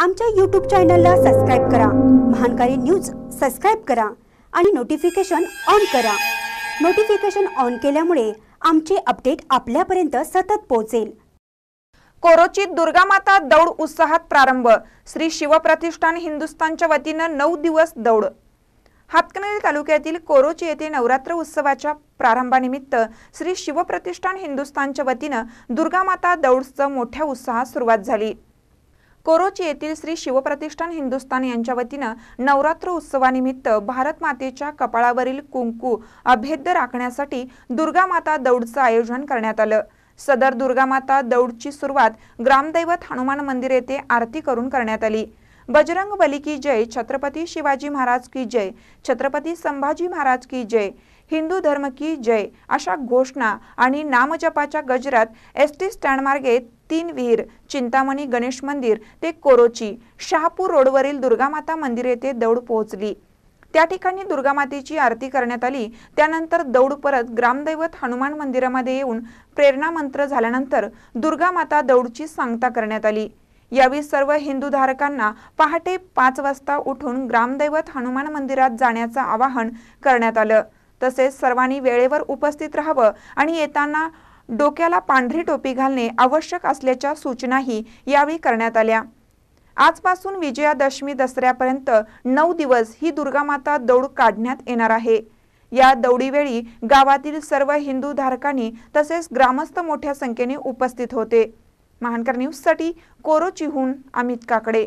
आमच्या यूट्यूब चॅनलला सबस्क्राईब करा महानकारी न्यूज सबस्क्राईब करा आणि नोटिफिकेशन ऑन करा नोटिफिकेशन ऑन केल्यामुळे आमचे अपडेट आपल्यापर्यंत सतत पोहोचेल कोरोचीत दुर्गा माता दौड उत्साहात प्रारंभ श्री शिवप्रतिष्ठान हिंदुस्थानच्या वतीनं नऊ दिवस दौड हातकणंगले तालुक्यातील कोरोची येथे नवरात्र उत्सवाच्या प्रारंभानिमित्त श्री शिवप्रतिष्ठान हिंदुस्थानच्या वतीनं दुर्गामाता दौडचं मोठ्या उत्साहात सुरुवात झाली कोरोची येथील श्री शिवप्रतिष्ठान हिंदुस्तान यांच्या वतीनं नवरात्र उत्सवानिमित्त भारत मातेच्या कपाळावरील कुंकू अभेद्य राखण्यासाठी दुर्गा माता दौडचं आयोजन करण्यात आलं सदर दुर्गा माता दौडची सुरुवात ग्रामदैवत हनुमान मंदिर येथे आरती करून करण्यात आली बजरंग बली की जय छत्रपती शिवाजी महाराज की जय छत्रपती संभाजी महाराज की जय हिंदू धर्म की जय अशा घोषणा आणि नामजपाच्या गजरात एस टी स्टँडमार्गे तीन विहीर चिंतामणी गणेश मंदिर ते कोरोची शहापूर रोडवरील दुर्गामाता मंदिर येथे दौड पोहोचली त्या ठिकाणी दुर्गामातेची आरती करण्यात आली त्यानंतर दौड परत ग्रामदैवत हनुमान मंदिरामध्ये येऊन प्रेरणा मंत्र झाल्यानंतर दुर्गामाता दौडची सांगता करण्यात आली यावेळी सर्व हिंदू धारकांना पहाटे पाच वाजता उठून ग्रामदैवत हनुमान मंदिरात जाण्याचं आवाहन करण्यात आलं तसेच सर्वांनी वेळेवर उपस्थित राहावं आणि येताना डोक्याला पांढरी टोपी घालणे आवश्यक असल्याच्या सूचनाही यावेळी करण्यात आल्या आजपासून विजयादशमी दसऱ्यापर्यंत नऊ दिवस ही दुर्गामाता दौड काढण्यात येणार आहे या दौडीवेळी गावातील सर्व हिंदू धारकांनी तसेच ग्रामस्थ मोठ्या संख्येने उपस्थित होते महानकर न्यूजसाठी कोरोचीहून अमित काकडे